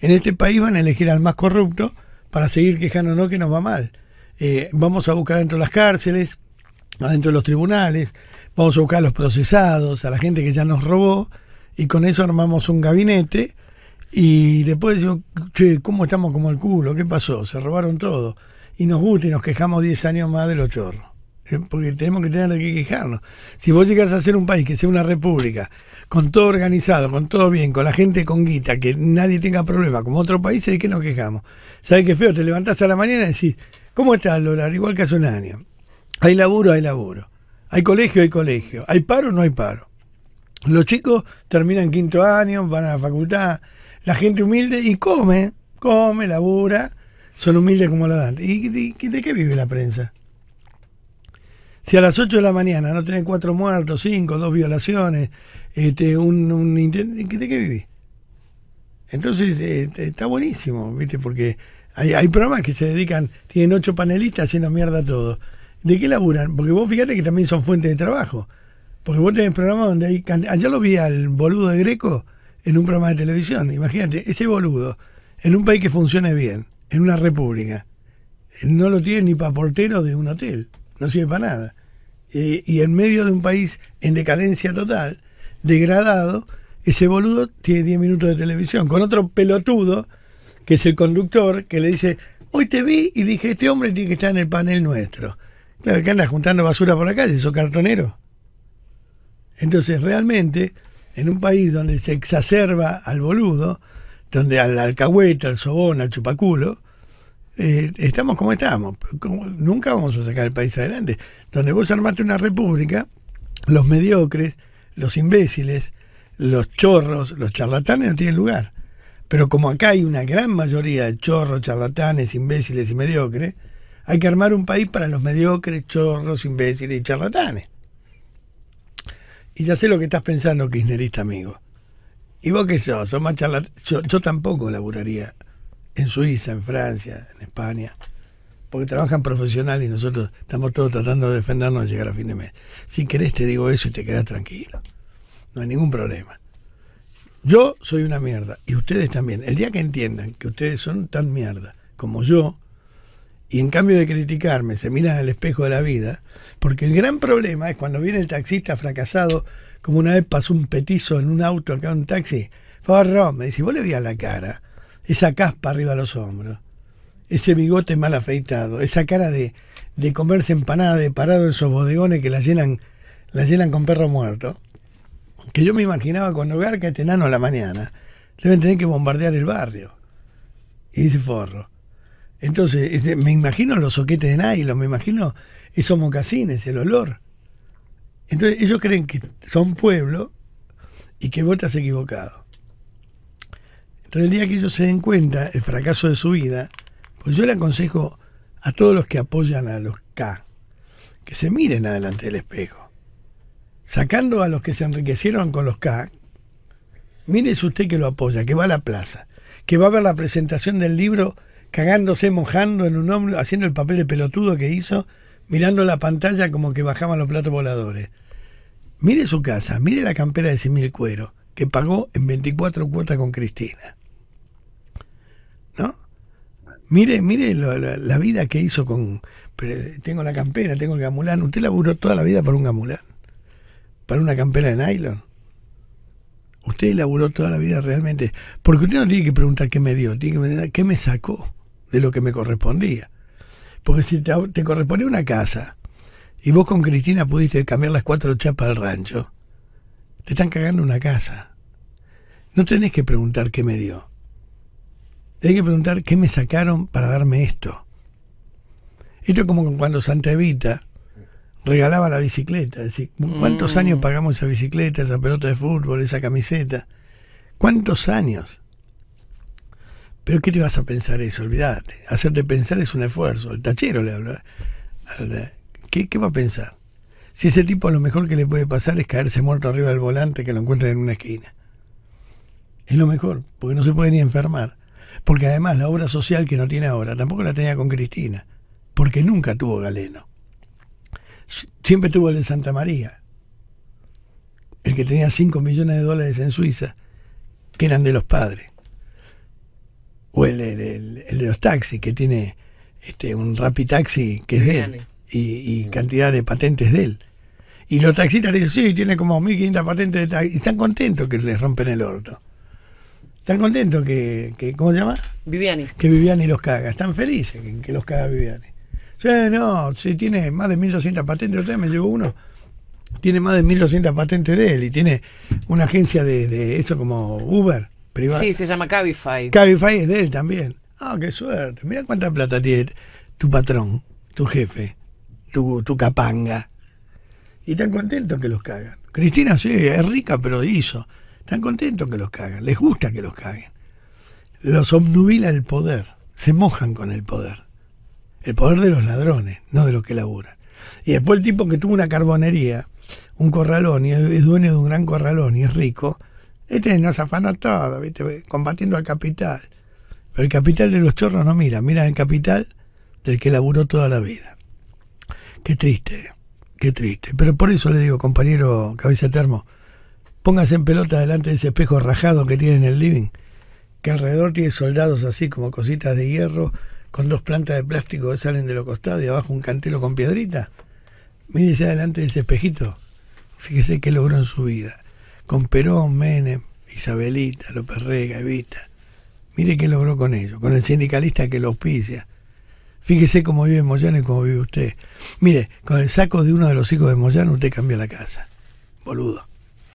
en este país van a elegir al más corrupto para seguir no que nos va mal. Eh, vamos a buscar dentro de las cárceles, adentro de los tribunales, vamos a buscar a los procesados, a la gente que ya nos robó, y con eso armamos un gabinete. Y después decimos, che, ¿cómo estamos como el culo? ¿Qué pasó? Se robaron todo. Y nos gusta y nos quejamos 10 años más de los chorros porque tenemos que tener que quejarnos. Si vos llegas a ser un país que sea una república, con todo organizado, con todo bien, con la gente con guita, que nadie tenga problema, como otros países, ¿de qué nos quejamos? ¿Sabes qué feo? Te levantás a la mañana y decís, ¿cómo estás, el Igual que hace un año. Hay laburo, hay laburo. Hay colegio, hay colegio. Hay paro, no hay paro. Los chicos terminan quinto año, van a la facultad. La gente humilde y come, come, labura. Son humildes como la dan. ¿Y de qué vive la prensa? Si a las 8 de la mañana no tenés cuatro muertos, cinco, dos violaciones, este, un, intento, ¿de qué vivís? Entonces este, está buenísimo, ¿viste? Porque hay, programas que se dedican, tienen ocho panelistas haciendo mierda todo. ¿De qué laburan? Porque vos fíjate que también son fuentes de trabajo. Porque vos tenés programas donde hay. Ayer lo vi al boludo de Greco en un programa de televisión. Imagínate, ese boludo, en un país que funcione bien, en una república, no lo tiene ni para portero de un hotel. No sirve para nada. Eh, y en medio de un país en decadencia total, degradado, ese boludo tiene 10 minutos de televisión, con otro pelotudo, que es el conductor, que le dice, hoy te vi y dije, este hombre tiene que estar en el panel nuestro. Claro, que anda juntando basura por la calle, eso cartonero. Entonces, realmente, en un país donde se exacerba al boludo, donde al alcahueta, al sobón, al chupaculo, eh, estamos como estamos. nunca vamos a sacar el país adelante. Donde vos armaste una república, los mediocres, los imbéciles, los chorros, los charlatanes no tienen lugar. Pero como acá hay una gran mayoría de chorros, charlatanes, imbéciles y mediocres, hay que armar un país para los mediocres, chorros, imbéciles y charlatanes. Y ya sé lo que estás pensando, kirchnerista amigo. ¿Y vos qué sos? ¿Sos más Yo, yo tampoco laburaría en Suiza, en Francia, en España, porque trabajan profesional y nosotros estamos todos tratando de defendernos de llegar a fin de mes. Si querés te digo eso y te quedas tranquilo. No hay ningún problema. Yo soy una mierda y ustedes también. El día que entiendan que ustedes son tan mierda como yo, y en cambio de criticarme, se miran al espejo de la vida, porque el gran problema es cuando viene el taxista fracasado, como una vez pasó un petizo en un auto acá en un taxi, favor, me dice, vos le vi a la cara esa caspa arriba de los hombros, ese bigote mal afeitado, esa cara de, de comerse empanada de parado en esos bodegones que la llenan, la llenan con perro muerto, que yo me imaginaba con hogar que este enano a la mañana deben tener que bombardear el barrio. Y dice forro. Entonces, este, me imagino los soquetes de nylon, me imagino esos mocasines, el olor. Entonces, ellos creen que son pueblo y que votas equivocado. Entonces el día que ellos se den cuenta el fracaso de su vida, pues yo le aconsejo a todos los que apoyan a los K, que se miren adelante del espejo. Sacando a los que se enriquecieron con los K, mire usted que lo apoya, que va a la plaza, que va a ver la presentación del libro cagándose, mojando en un hombro, haciendo el papel de pelotudo que hizo, mirando la pantalla como que bajaban los platos voladores. Mire su casa, mire la campera de mil cuero que pagó en 24 cuotas con Cristina. Mire, mire la, vida que hizo con. Eh, tengo la campera, tengo el gamulán. Usted laburó toda la vida para un gamulán, para una campera de nylon. Usted laburó toda la vida realmente. Porque usted no tiene que preguntar qué me dio, tiene que preguntar qué me sacó de lo que me correspondía. Porque si te, te correspondía una casa y vos con Cristina pudiste cambiar las cuatro chapas al rancho, te están cagando una casa. No tenés que preguntar qué me dio. Tenés que preguntar qué me sacaron para darme esto. Esto es como cuando Santa Evita regalaba la bicicleta. decir, ¿cuántos mm. años pagamos esa bicicleta, esa pelota de fútbol, esa camiseta? ¿Cuántos años? Pero ¿qué te vas a pensar eso? Olvídate. Hacerte pensar es un esfuerzo. El tachero le habla. ¿Qué, va a pensar? Si ese tipo lo mejor que le puede pasar es caerse muerto arriba del volante que lo encuentren en una esquina. Es lo mejor, porque no se puede ni enfermar porque además la obra social que no tiene ahora tampoco la tenía con Cristina, porque nunca tuvo Galeno. Siempre tuvo el de Santa María, el que tenía 5 millones de dólares en Suiza, que eran de los padres. O el, de los taxis, que tiene este, un rapitaxi Taxi que es de él, y, cantidad de patentes de él. Y los taxistas dicen, sí, tiene como 1.500 patentes de y están contentos que les rompen el orto están contentos que, que, ¿cómo se llama? Viviani. Que Viviani los caga, están felices que, los caga Viviani. Sí, no, si tiene más de 1200 patentes, Usted me llevo uno, tiene más de 1200 patentes de él y tiene una agencia de, eso como Uber privada. Sí, se llama Cabify. Cabify es de él también. Ah, qué suerte, mira cuánta plata tiene tu patrón, tu jefe, tu, capanga. Y están contentos que los cagan. Cristina sí, es rica, pero hizo. Están contentos que los cagan, les gusta que los caguen. Los obnubila el poder, se mojan con el poder. El poder de los ladrones, no de los que laburan. Y después el tipo que tuvo una carbonería, un corralón, y es dueño de un gran corralón y es rico, este nos afana todo, ¿viste? combatiendo al capital. Pero el capital de los chorros no mira, mira el capital del que laburó toda la vida. Qué triste, qué triste. Pero por eso le digo, compañero Cabeza Termo, Póngase en pelota delante de ese espejo rajado que tiene en el living, que alrededor tiene soldados así como cositas de hierro, con dos plantas de plástico que salen de los costados y abajo un cantelo con piedrita. Mírese adelante de ese espejito. Fíjese qué logró en su vida. Con Perón, Menem, Isabelita, López Rega, Evita. Mire qué logró con ellos, con el sindicalista que lo auspicia. Fíjese cómo vive Moyano y cómo vive usted. Mire, con el saco de uno de los hijos de Moyano usted cambia la casa. Boludo.